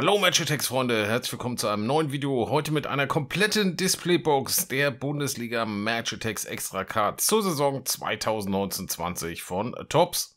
Hallo Match Freunde, herzlich willkommen zu einem neuen Video. Heute mit einer kompletten Displaybox der Bundesliga Match Extra Card zur Saison 2019-20 von Tops.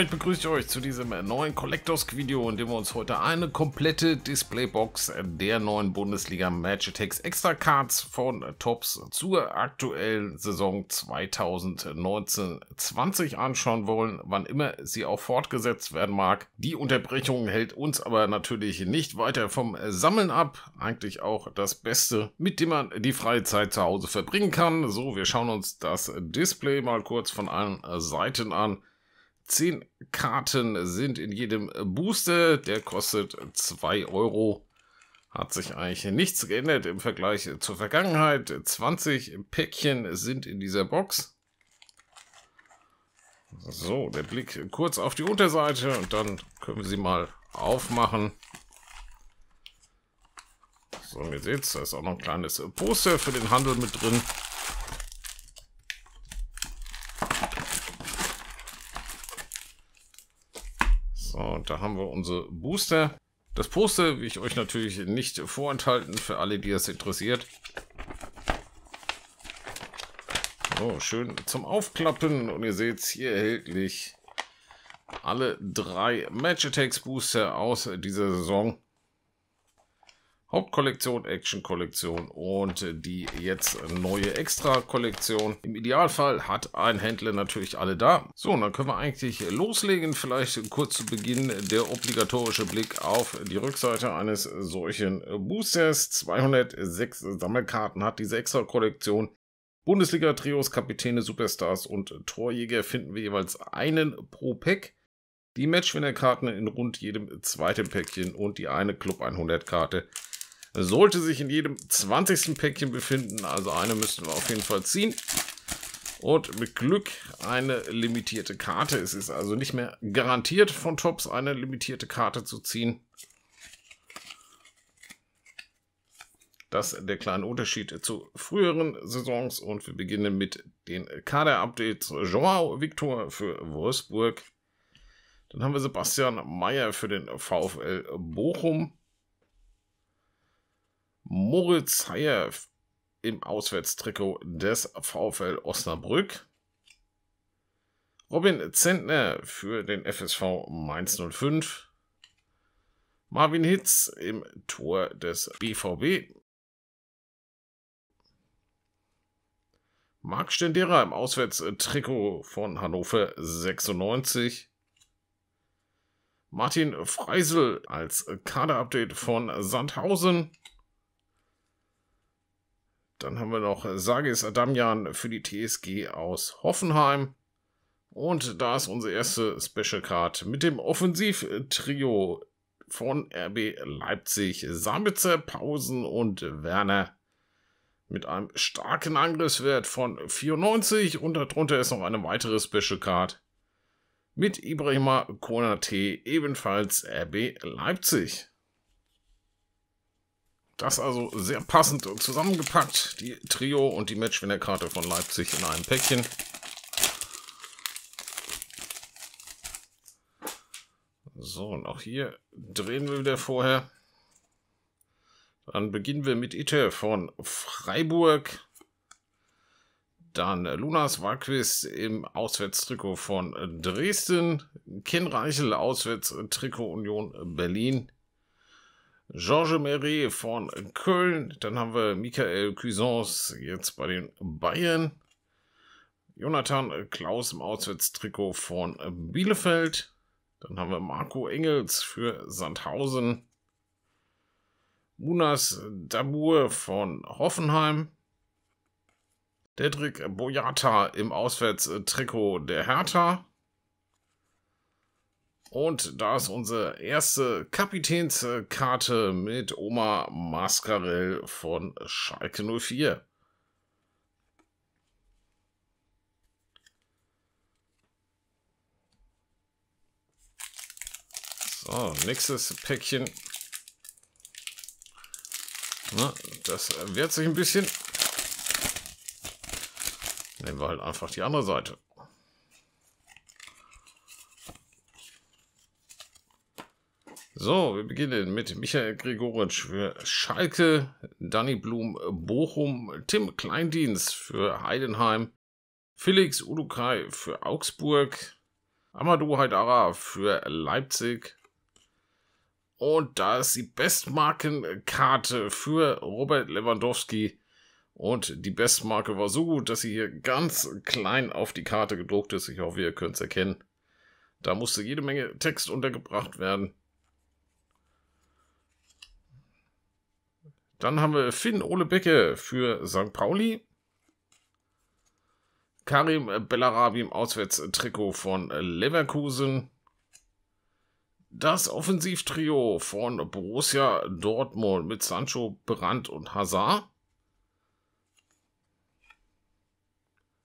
damit begrüße ich euch zu diesem neuen Collectors-Video, in dem wir uns heute eine komplette Displaybox der neuen Bundesliga Match Attacks Extra Cards von Tops zur aktuellen Saison 2019-20 anschauen wollen, wann immer sie auch fortgesetzt werden mag. Die Unterbrechung hält uns aber natürlich nicht weiter vom Sammeln ab. Eigentlich auch das Beste, mit dem man die freie Zeit zu Hause verbringen kann. So, wir schauen uns das Display mal kurz von allen Seiten an. Zehn Karten sind in jedem Booster. Der kostet 2 Euro. Hat sich eigentlich nichts geändert im Vergleich zur Vergangenheit. 20 Päckchen sind in dieser Box. So, der Blick kurz auf die Unterseite und dann können wir sie mal aufmachen. So, ihr seht, da ist auch noch ein kleines Poster für den Handel mit drin. So, da haben wir unsere Booster. Das Poster wie ich euch natürlich nicht vorenthalten, für alle, die es interessiert. So, schön zum Aufklappen. Und ihr seht hier erhältlich alle drei Match Attacks Booster aus dieser Saison. Hauptkollektion, Action-Kollektion und die jetzt neue Extra-Kollektion. Im Idealfall hat ein Händler natürlich alle da. So, und dann können wir eigentlich loslegen. Vielleicht kurz zu Beginn der obligatorische Blick auf die Rückseite eines solchen Boosters. 206 Sammelkarten hat diese Extra-Kollektion. Bundesliga-Trios, Kapitäne, Superstars und Torjäger finden wir jeweils einen pro Pack. Die Matchwinner-Karten in rund jedem zweiten Päckchen und die eine Club 100-Karte sollte sich in jedem 20. Päckchen befinden. Also eine müssten wir auf jeden Fall ziehen. Und mit Glück eine limitierte Karte. Es ist also nicht mehr garantiert von Tops eine limitierte Karte zu ziehen. Das ist der kleine Unterschied zu früheren Saisons und wir beginnen mit den Kader-Updates. Joao Victor für Wolfsburg. Dann haben wir Sebastian Mayer für den VfL Bochum. Moritz Heyer im Auswärtstrikot des VfL Osnabrück. Robin Zentner für den FSV Mainz 05. Marvin Hitz im Tor des BVB. Marc Stendera im Auswärtstrikot von Hannover 96. Martin Freisel als Kaderupdate von Sandhausen. Dann haben wir noch Sages Adamian für die TSG aus Hoffenheim. Und da ist unsere erste Special Card mit dem Offensivtrio von RB Leipzig. Sabitzer, Pausen und Werner mit einem starken Angriffswert von 94 und darunter ist noch eine weitere Special Card mit Ibrahima Konate, ebenfalls RB Leipzig. Das also sehr passend zusammengepackt, die Trio und die Matchwinner-Karte von Leipzig in einem Päckchen. So, und auch hier drehen wir wieder vorher. Dann beginnen wir mit Itte von Freiburg. Dann Lunas Waquist im Auswärtstrikot von Dresden. Ken Reichel, Auswärtstrikot Union Berlin. Georges Meret von Köln. Dann haben wir Michael Cuisance jetzt bei den Bayern. Jonathan Klaus im Auswärtstrikot von Bielefeld. Dann haben wir Marco Engels für Sandhausen. Munas Dabur von Hoffenheim. Dedrick Boyata im Auswärtstrikot der Hertha. Und da ist unsere erste Kapitänskarte mit Oma Mascarell von Schalke 04. So, nächstes Päckchen. Na, das wehrt sich ein bisschen. Nehmen wir halt einfach die andere Seite. So, wir beginnen mit Michael Gregoritsch für Schalke, Danny Blum Bochum, Tim Kleindienst für Heidenheim, Felix Udukai für Augsburg, Amadou Haidara für Leipzig. Und da ist die Bestmarkenkarte für Robert Lewandowski. Und die Bestmarke war so gut, dass sie hier ganz klein auf die Karte gedruckt ist. Ich hoffe, ihr könnt es erkennen. Da musste jede Menge Text untergebracht werden. Dann haben wir Finn Ole Becke für St. Pauli. Karim Bellarabi im Auswärtstrikot von Leverkusen. Das Offensivtrio von Borussia Dortmund mit Sancho, Brandt und Hazard.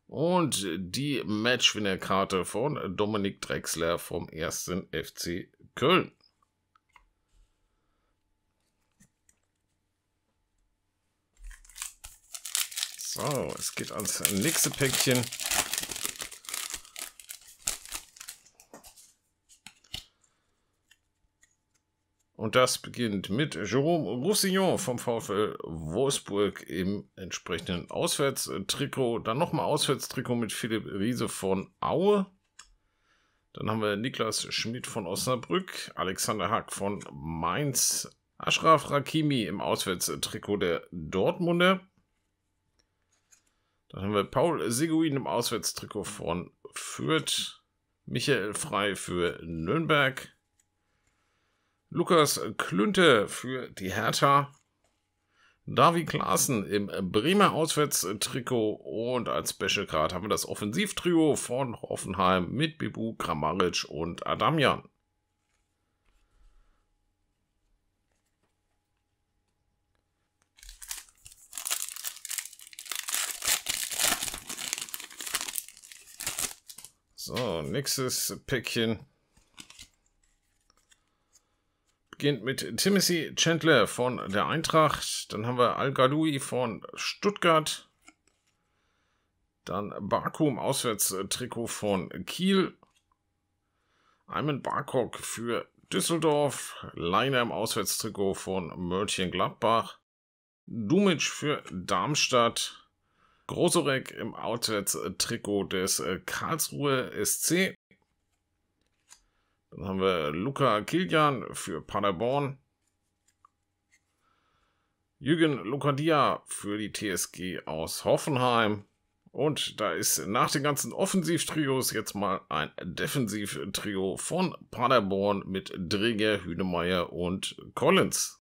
Und die Matchwinnerkarte von Dominik Drexler vom 1. FC Köln. So, es geht ans nächste Päckchen. Und das beginnt mit Jérôme Roussillon vom VfL Wolfsburg im entsprechenden Auswärtstrikot. Dann nochmal Auswärtstrikot mit Philipp Riese von Aue. Dann haben wir Niklas Schmidt von Osnabrück, Alexander Hack von Mainz, Ashraf Rakimi im Auswärtstrikot der Dortmunder. Dann haben wir Paul Seguin im Auswärtstrikot von Fürth. Michael Frei für Nürnberg. Lukas Klünte für die Hertha. Davi Klaassen im Bremer Auswärtstrikot und als Special Card haben wir das Offensivtrio von Hoffenheim mit Bibu, Kramaric und Adamian. So, nächstes Päckchen. Beginnt mit Timothy Chandler von der Eintracht. Dann haben wir Al-Gadoui von Stuttgart. Dann Bakum Auswärtstrikot von Kiel. Ayman Barkok für Düsseldorf. Leiner im Auswärtstrikot von Mörtchen Gladbach. Dumic für Darmstadt. Grosorek im Outlet-Trikot des äh, Karlsruhe SC. Dann haben wir Luca Kilian für Paderborn. Jürgen Lucadia für die TSG aus Hoffenheim. Und da ist nach den ganzen Offensivtrios jetzt mal ein Defensivtrio von Paderborn mit Dreger, Hünemeyer und Collins.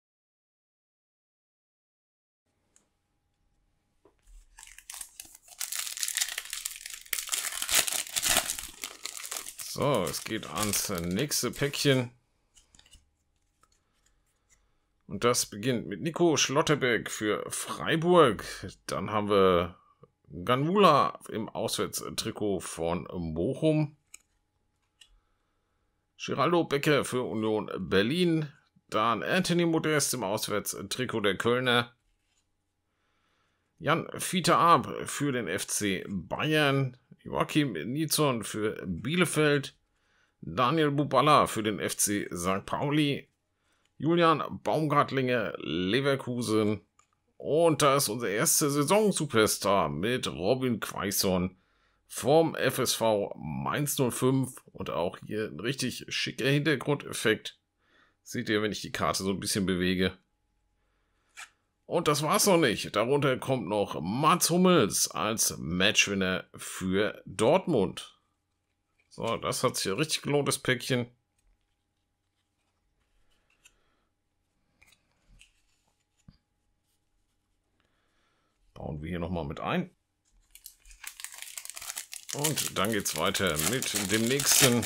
So, es geht ans nächste Päckchen. Und das beginnt mit Nico Schlotterbeck für Freiburg. Dann haben wir Ganula im Auswärtstrikot von Bochum. Giraldo Becker für Union Berlin. Dann Anthony Modest im Auswärtstrikot der Kölner. Jan Fiete Ab für den FC Bayern. Joachim Nilsson für Bielefeld, Daniel Bubala für den FC St. Pauli, Julian Baumgartlinger Leverkusen und da ist unser erster Saison-Superstar mit Robin Quaison vom FSV Mainz 05 und auch hier ein richtig schicker Hintergrundeffekt. Seht ihr, wenn ich die Karte so ein bisschen bewege. Und das war's noch nicht. Darunter kommt noch Mats Hummels als Matchwinner für Dortmund. So, das hat sich richtig gelohnt, das Päckchen. Bauen wir hier nochmal mit ein. Und dann geht's weiter mit dem nächsten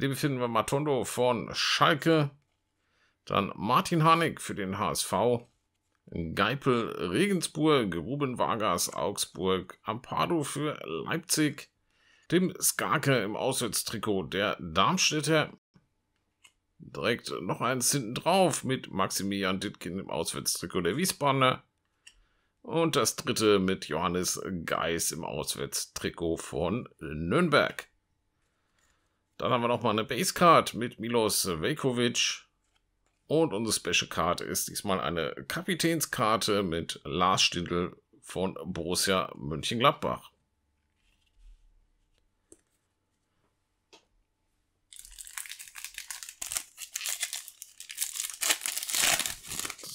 Den finden wir Matondo von Schalke. Dann Martin Harnik für den HSV. Geipel Regensburg, Ruben Vargas Augsburg, Ampado für Leipzig, Tim Skarke im Auswärtstrikot der Darmstädter. Direkt noch eins hinten drauf mit Maximilian Dittgen im Auswärtstrikot der Wiesbadener. Und das dritte mit Johannes Geis im Auswärtstrikot von Nürnberg. Dann haben wir nochmal eine Base Card mit Milos Veljkovic. Und unsere special Card ist diesmal eine Kapitänskarte mit Lars Stindl von Borussia Mönchengladbach.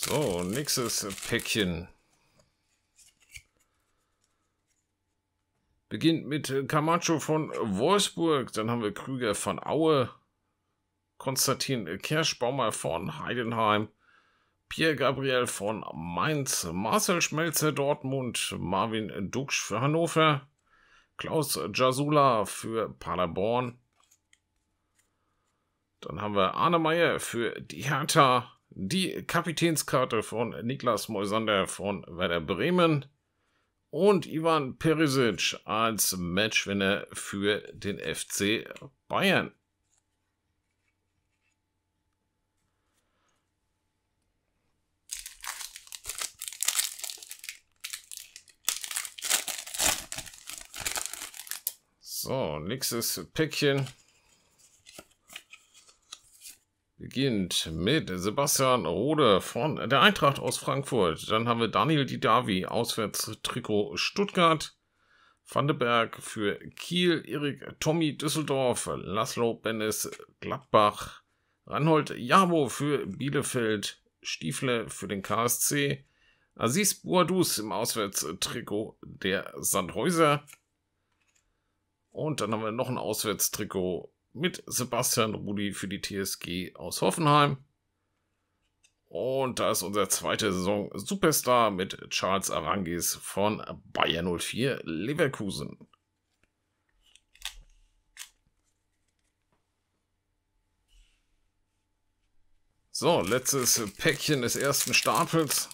So, nächstes Päckchen. Beginnt mit äh, Camacho von Wolfsburg, dann haben wir Krüger von Aue, Konstantin Kerschbaumer von Heidenheim, Pierre Gabriel von Mainz, Marcel Schmelzer Dortmund, Marvin Duksch für Hannover, Klaus Jasula für Paderborn. Dann haben wir Arne Meyer für die Hertha, die Kapitänskarte von Niklas Moisander von Werder Bremen, und Ivan Perisic als Matchwinner für den FC Bayern. So, nächstes Päckchen. Beginnt mit Sebastian Rode von der Eintracht aus Frankfurt. Dann haben wir Daniel Didavi, Auswärtstrikot Stuttgart. Vandenberg für Kiel, Erik Tommy Düsseldorf, Laszlo Bennis Gladbach, Reinhold Jabo für Bielefeld, Stiefle für den KSC, Aziz Boadus im Auswärtstrikot der Sandhäuser. Und dann haben wir noch ein Auswärtstrikot mit Sebastian Rudi für die TSG aus Hoffenheim. Und da ist unser zweiter Saison Superstar mit Charles Arangis von Bayern 04 Leverkusen. So, letztes Päckchen des ersten Stapels.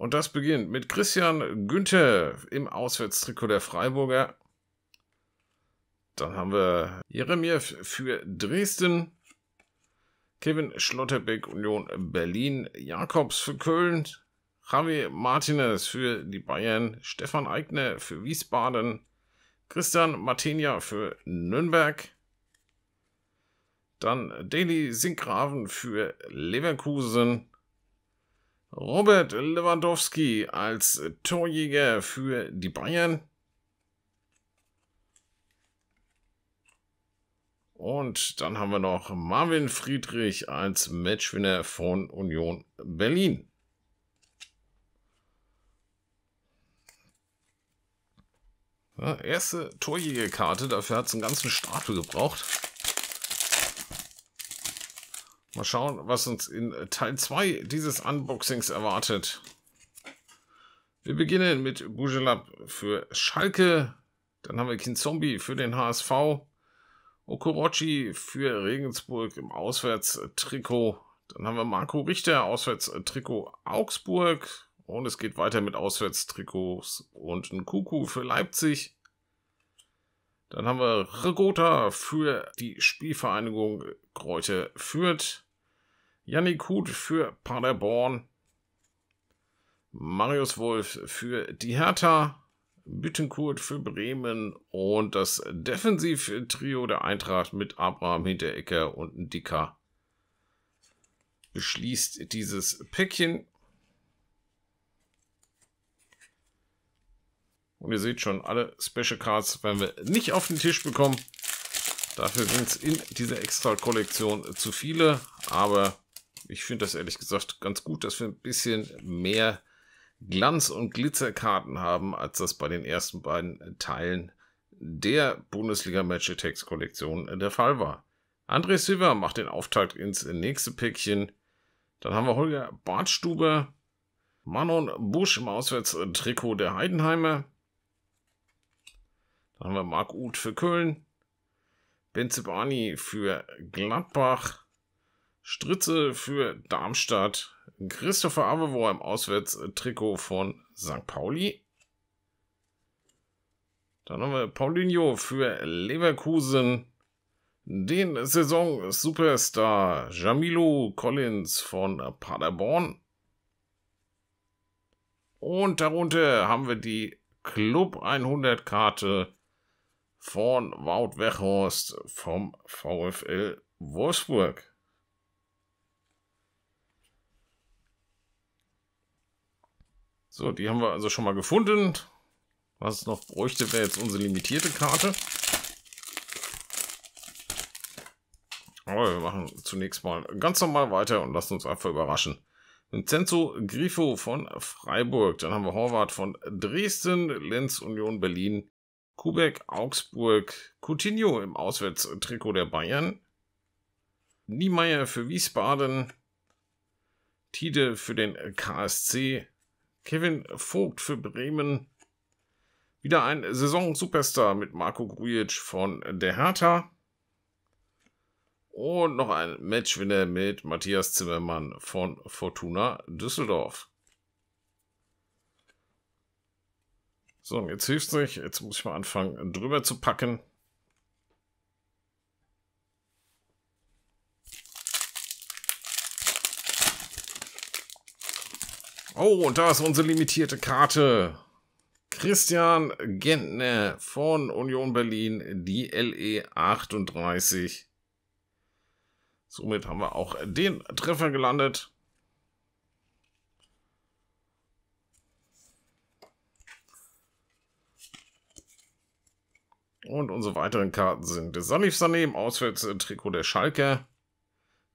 Und das beginnt mit Christian Günther im Auswärtstrikot der Freiburger. Dann haben wir Jeremie für Dresden. Kevin Schlotterbeck, Union Berlin. Jakobs für Köln. Javi Martinez für die Bayern. Stefan Eigner für Wiesbaden. Christian Martinia für Nürnberg. Dann Deli Sinkgraven für Leverkusen. Robert Lewandowski als Torjäger für die Bayern. Und dann haben wir noch Marvin Friedrich als Matchwinner von Union Berlin. Ja, erste Torjägerkarte, dafür hat es einen ganzen Stapel gebraucht. Mal schauen, was uns in Teil 2 dieses Unboxings erwartet. Wir beginnen mit Bujelab für Schalke, dann haben wir Kinzombi für den HSV, Okorochi für Regensburg im Auswärtstrikot, dann haben wir Marco Richter, Auswärtstrikot Augsburg und es geht weiter mit Auswärtstrikots und ein Kuku für Leipzig. Dann haben wir Regota für die Spielvereinigung Kräute Fürth. Yannick Huth für Paderborn. Marius Wolf für die Hertha. Büttenkurt für Bremen und das Defensivtrio der Eintracht mit Abraham Hinterecker und Dicker beschließt dieses Päckchen. Und ihr seht schon, alle Special Cards werden wir nicht auf den Tisch bekommen. Dafür sind es in dieser Extra-Kollektion zu viele. Aber ich finde das ehrlich gesagt ganz gut, dass wir ein bisschen mehr Glanz- und Glitzerkarten haben, als das bei den ersten beiden Teilen der Bundesliga Match Attacks Kollektion der Fall war. André Silva macht den Auftakt ins nächste Päckchen. Dann haben wir Holger Bartstuber, Manon Busch im Auswärtstrikot der Heidenheimer, dann haben wir Marc Uth für Köln, Benzebani für Gladbach, Stritze für Darmstadt, Christopher Avevor im Auswärtstrikot von St. Pauli. Dann haben wir Paulinho für Leverkusen, den Saison-Superstar Jamilo Collins von Paderborn. Und darunter haben wir die Club 100 Karte von Wout Weghorst vom VfL Wolfsburg. So, die haben wir also schon mal gefunden. Was es noch bräuchte, wäre jetzt unsere limitierte Karte. Aber wir machen zunächst mal ganz normal weiter und lassen uns einfach überraschen. Vincenzo Grifo von Freiburg, dann haben wir Horvath von Dresden, Lenz Union Berlin, Kubek, Augsburg, Coutinho im Auswärtstrikot der Bayern, Niemeyer für Wiesbaden, Tide für den KSC, Kevin Vogt für Bremen, wieder ein Saison-Superstar mit Marco Grujic von der Hertha und noch ein Matchwinner mit Matthias Zimmermann von Fortuna Düsseldorf. So, jetzt hilft sich. Jetzt muss ich mal anfangen, drüber zu packen. Oh, und da ist unsere limitierte Karte. Christian Gentner von Union Berlin, die LE 38. Somit haben wir auch den Treffer gelandet. Und unsere weiteren Karten sind Sanif Sanem, Auswärtstrikot der Schalke.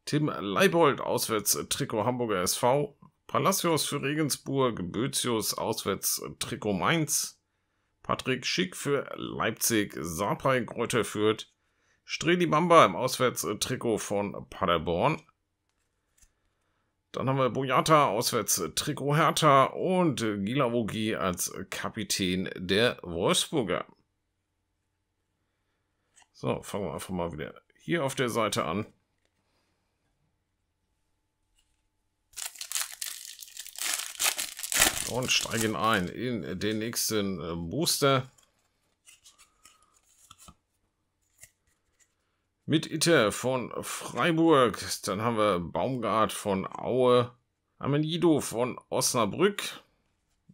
Tim Leibold, Auswärtstrikot Hamburger SV. Palacios für Regensburg, Bözius, Auswärtstrikot Mainz. Patrick Schick für Leipzig, Sapai Kräuter führt. Streli Bamba im Auswärtstrikot von Paderborn. Dann haben wir Boyata Auswärtstrikot Hertha und Gilavogi als Kapitän der Wolfsburger. So, fangen wir einfach mal wieder hier auf der Seite an. Und steigen ein in den nächsten äh, Booster. Mit Itter von Freiburg. Dann haben wir Baumgart von Aue. Amenido von Osnabrück.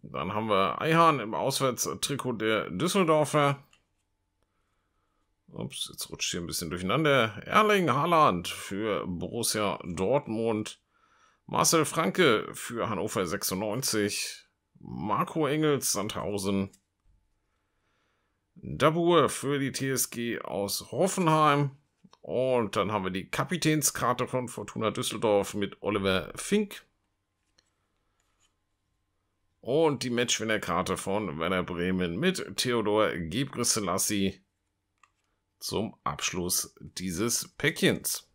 Dann haben wir Eihahn im Auswärtstrikot der Düsseldorfer. Ups, jetzt rutscht hier ein bisschen durcheinander. Erling Haaland für Borussia Dortmund. Marcel Franke für Hannover 96. Marco Engels, Sandhausen. Dabur für die TSG aus Hoffenheim. Und dann haben wir die Kapitänskarte von Fortuna Düsseldorf mit Oliver Fink. Und die Matchwinnerkarte von Werner Bremen mit Theodor Gebrisselassie zum Abschluss dieses Päckchens.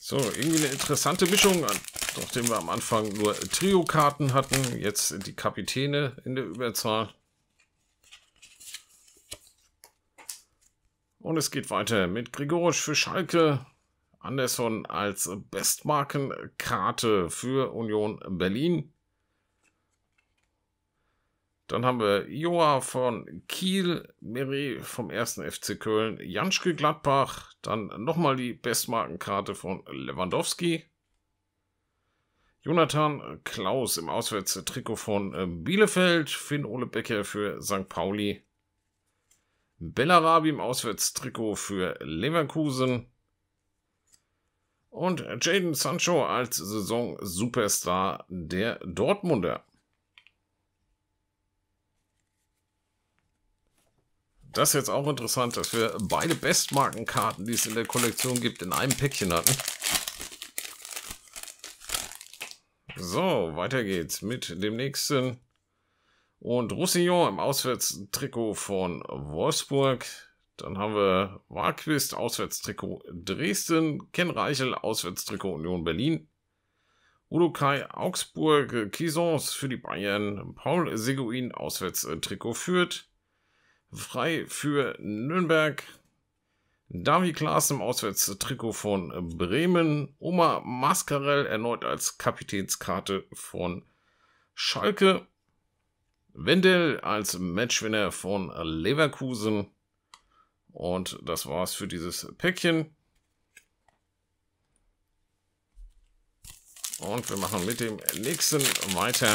So, irgendwie eine interessante Mischung, nachdem wir am Anfang nur Trio-Karten hatten, jetzt die Kapitäne in der Überzahl. Und es geht weiter mit Grigorisch für Schalke, Anderson als Bestmarkenkarte für Union Berlin, dann haben wir Joa von Kiel, Meri vom 1. FC Köln, Janschke Gladbach, dann nochmal die Bestmarkenkarte von Lewandowski. Jonathan Klaus im Auswärtstrikot von ähm, Bielefeld, Finn Ole Becker für St. Pauli, Bellarabi im Auswärtstrikot für Leverkusen und Jaden Sancho als Saison-Superstar der Dortmunder. das ist jetzt auch interessant, dass wir beide Bestmarkenkarten, die es in der Kollektion gibt, in einem Päckchen hatten. So, weiter geht's mit dem nächsten. Und Roussillon im Auswärtstrikot von Wolfsburg. Dann haben wir Warquist, Auswärtstrikot Dresden. Ken Reichel, Auswärtstrikot Union Berlin. Udokai Augsburg, Kisons für die Bayern. Paul Seguin, Auswärtstrikot Fürth. Frei für Nürnberg. Davi Klaas im Auswärtstrikot von Bremen. Oma Mascarell erneut als Kapitänskarte von Schalke. Wendel als Matchwinner von Leverkusen. Und das war's für dieses Päckchen. Und wir machen mit dem nächsten weiter.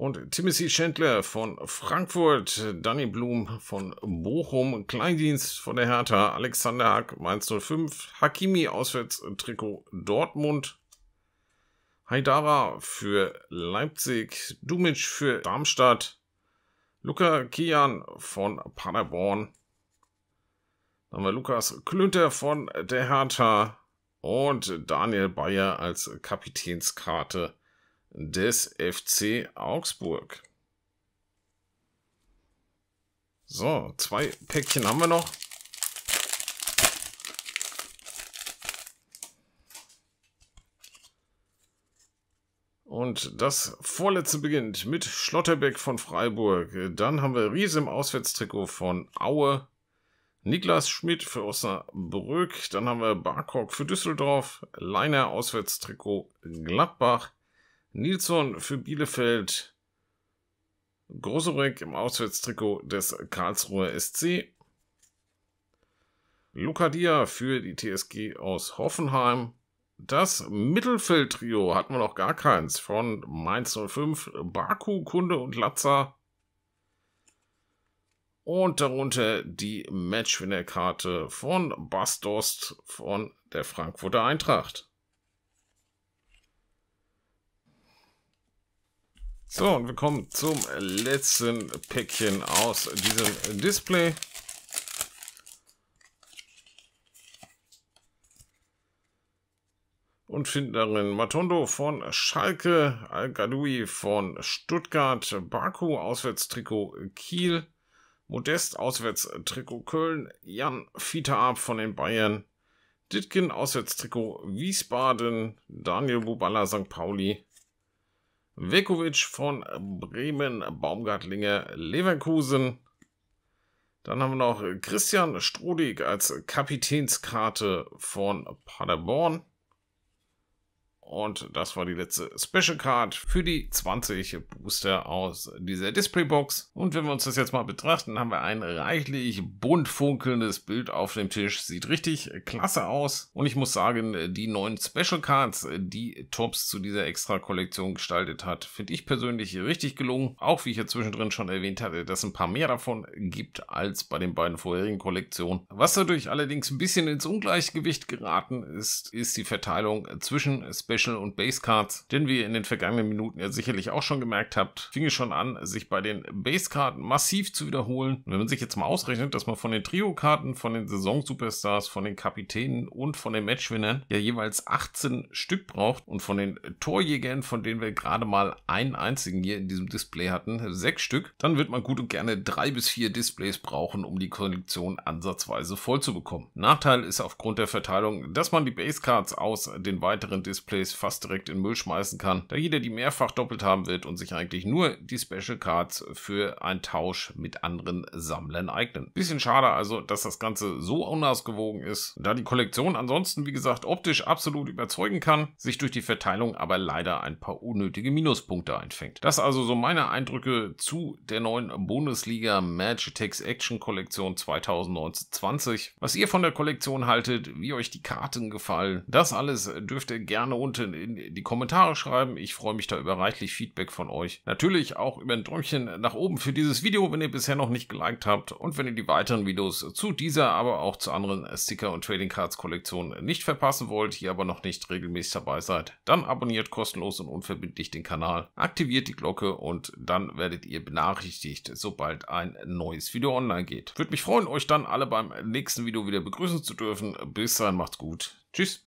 und Timothy Chandler von Frankfurt, Danny Blum von Bochum, Kleindienst von der Hertha, Alexander Hack Mainz 05, Hakimi auswärts Trikot Dortmund, Haidara für Leipzig, Dumic für Darmstadt, Luca Kian von Paderborn, dann haben wir Lukas Klünter von der Hertha und Daniel Bayer als Kapitänskarte des FC Augsburg. So, zwei Päckchen haben wir noch. Und das vorletzte beginnt mit Schlotterbeck von Freiburg. Dann haben wir Ries im Auswärtstrikot von Aue. Niklas Schmidt für Osnabrück. Dann haben wir Barkok für Düsseldorf. Leiner Auswärtstrikot Gladbach. Nilsson für Bielefeld. Grosorek im Auswärtstrikot des Karlsruher SC. Lukadia für die TSG aus Hoffenheim. Das Mittelfeldtrio hatten wir noch gar keins von Mainz 05, Baku, Kunde und Latza. Und darunter die Matchwinnerkarte von Bastost von der Frankfurter Eintracht. So, und wir kommen zum letzten Päckchen aus diesem Display. Und finden darin Matondo von Schalke, Al-Gadoui von Stuttgart, Baku, Auswärtstrikot Kiel, Modest, Auswärtstrikot Köln, Jan Fieterab von den Bayern, Ditkin, Auswärtstrikot Wiesbaden, Daniel Buballa, St. Pauli, Vekovic von Bremen, Baumgartlinge, Leverkusen. Dann haben wir noch Christian Strodig als Kapitänskarte von Paderborn. Und das war die letzte Special Card für die 20 Booster aus dieser Display Box. Und wenn wir uns das jetzt mal betrachten, haben wir ein reichlich bunt funkelndes Bild auf dem Tisch. Sieht richtig klasse aus. Und ich muss sagen, die neuen Special Cards, die Tops zu dieser extra Kollektion gestaltet hat, finde ich persönlich richtig gelungen. Auch wie ich ja zwischendrin schon erwähnt hatte, dass ein paar mehr davon gibt als bei den beiden vorherigen Kollektionen. Was dadurch allerdings ein bisschen ins Ungleichgewicht geraten ist, ist die Verteilung zwischen Special Operational und Cards. denn wie ihr in den vergangenen Minuten ja sicherlich auch schon gemerkt habt, fing es schon an, sich bei den Base Cards massiv zu wiederholen. Und wenn man sich jetzt mal ausrechnet, dass man von den Trio-Karten, von den Saison-Superstars, von den Kapitänen und von den Matchwinnern ja jeweils 18 Stück braucht und von den Torjägern, von denen wir gerade mal einen einzigen hier in diesem Display hatten, sechs Stück, dann wird man gut und gerne drei bis vier Displays brauchen, um die Kollektion ansatzweise voll zu bekommen. Nachteil ist aufgrund der Verteilung, dass man die Base Cards aus den weiteren Displays Case fast direkt in Müll schmeißen kann, da jeder die mehrfach doppelt haben wird und sich eigentlich nur die Special Cards für einen Tausch mit anderen Sammlern eignen. Bisschen schade also, dass das Ganze so unausgewogen ist, da die Kollektion ansonsten, wie gesagt, optisch absolut überzeugen kann, sich durch die Verteilung aber leider ein paar unnötige Minuspunkte einfängt. Das also so meine Eindrücke zu der neuen Bundesliga Magitex Action Kollektion 2019-20. Was ihr von der Kollektion haltet, wie euch die Karten gefallen, das alles dürft ihr gerne unter Leute in die Kommentare schreiben. Ich freue mich da über reichlich Feedback von euch. Natürlich auch über ein Däumchen nach oben für dieses Video, wenn ihr bisher noch nicht geliked habt und wenn ihr die weiteren Videos zu dieser, aber auch zu anderen Sticker- und Trading Cards Kollektionen nicht verpassen wollt, hier aber noch nicht regelmäßig dabei seid, dann abonniert kostenlos und unverbindlich den Kanal, aktiviert die Glocke und dann werdet ihr benachrichtigt, sobald ein neues Video online geht. Würde mich freuen, euch dann alle beim nächsten Video wieder begrüßen zu dürfen. Bis dahin, macht's gut. Tschüss.